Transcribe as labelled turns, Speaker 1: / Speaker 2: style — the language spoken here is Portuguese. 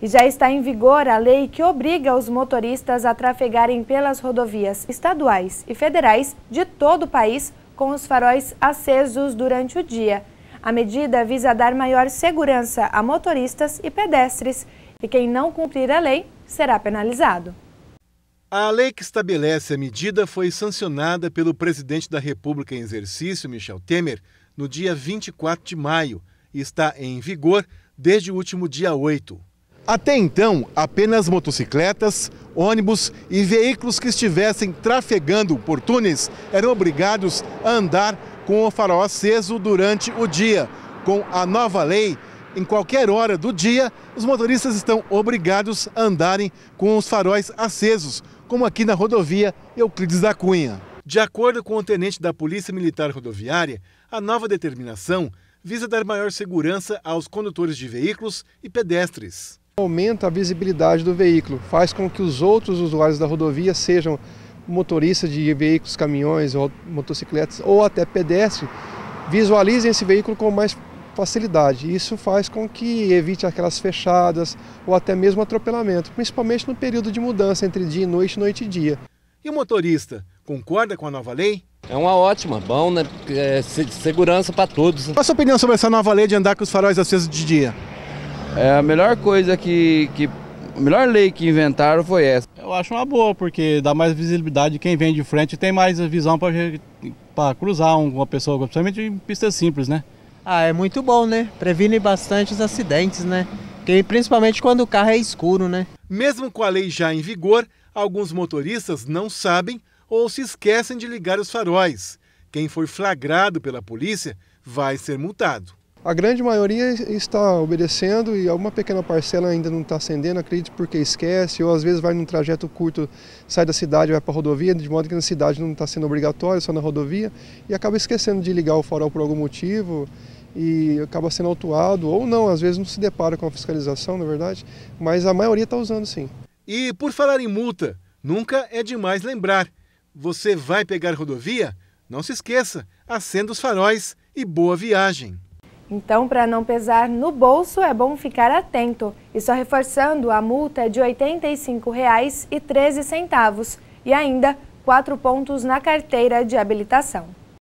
Speaker 1: E já está em vigor a lei que obriga os motoristas a trafegarem pelas rodovias estaduais e federais de todo o país com os faróis acesos durante o dia. A medida visa dar maior segurança a motoristas e pedestres, e quem não cumprir a lei será penalizado.
Speaker 2: A lei que estabelece a medida foi sancionada pelo presidente da República em exercício, Michel Temer, no dia 24 de maio e está em vigor desde o último dia 8. Até então, apenas motocicletas, ônibus e veículos que estivessem trafegando por túneis eram obrigados a andar com o farol aceso durante o dia. Com a nova lei, em qualquer hora do dia, os motoristas estão obrigados a andarem com os faróis acesos, como aqui na rodovia Euclides da Cunha. De acordo com o tenente da Polícia Militar Rodoviária, a nova determinação visa dar maior segurança aos condutores de veículos e pedestres.
Speaker 3: Aumenta a visibilidade do veículo, faz com que os outros usuários da rodovia sejam motoristas de veículos, caminhões, ou motocicletas ou até pedestres, visualizem esse veículo com mais facilidade. Isso faz com que evite aquelas fechadas ou até mesmo atropelamento, principalmente no período de mudança entre dia e noite, noite e dia.
Speaker 2: E o motorista concorda com a nova lei? É uma ótima, bom, né? É, segurança para todos. Qual a sua opinião sobre essa nova lei de andar com os faróis acesos de dia? É, a melhor coisa que, que. A melhor lei que inventaram foi essa. Eu acho uma boa, porque dá mais visibilidade. Quem vem de frente tem mais visão para cruzar uma pessoa, principalmente em pista simples, né? Ah, é muito bom, né? Previne bastante os acidentes, né? Porque, principalmente quando o carro é escuro, né? Mesmo com a lei já em vigor, alguns motoristas não sabem ou se esquecem de ligar os faróis. Quem foi flagrado pela polícia vai ser multado.
Speaker 3: A grande maioria está obedecendo e alguma pequena parcela ainda não está acendendo, acredito porque esquece, ou às vezes vai num trajeto curto, sai da cidade, vai para a rodovia, de modo que na cidade não está sendo obrigatório, só na rodovia, e acaba esquecendo de ligar o farol por algum motivo e acaba sendo autuado, ou não, às vezes não se depara com a fiscalização, na é verdade, mas a maioria está usando sim.
Speaker 2: E por falar em multa, nunca é demais lembrar: você vai pegar rodovia? Não se esqueça, acenda os faróis e boa viagem!
Speaker 1: Então, para não pesar no bolso, é bom ficar atento. E só reforçando, a multa é de R$ 85,13 e ainda quatro pontos na carteira de habilitação.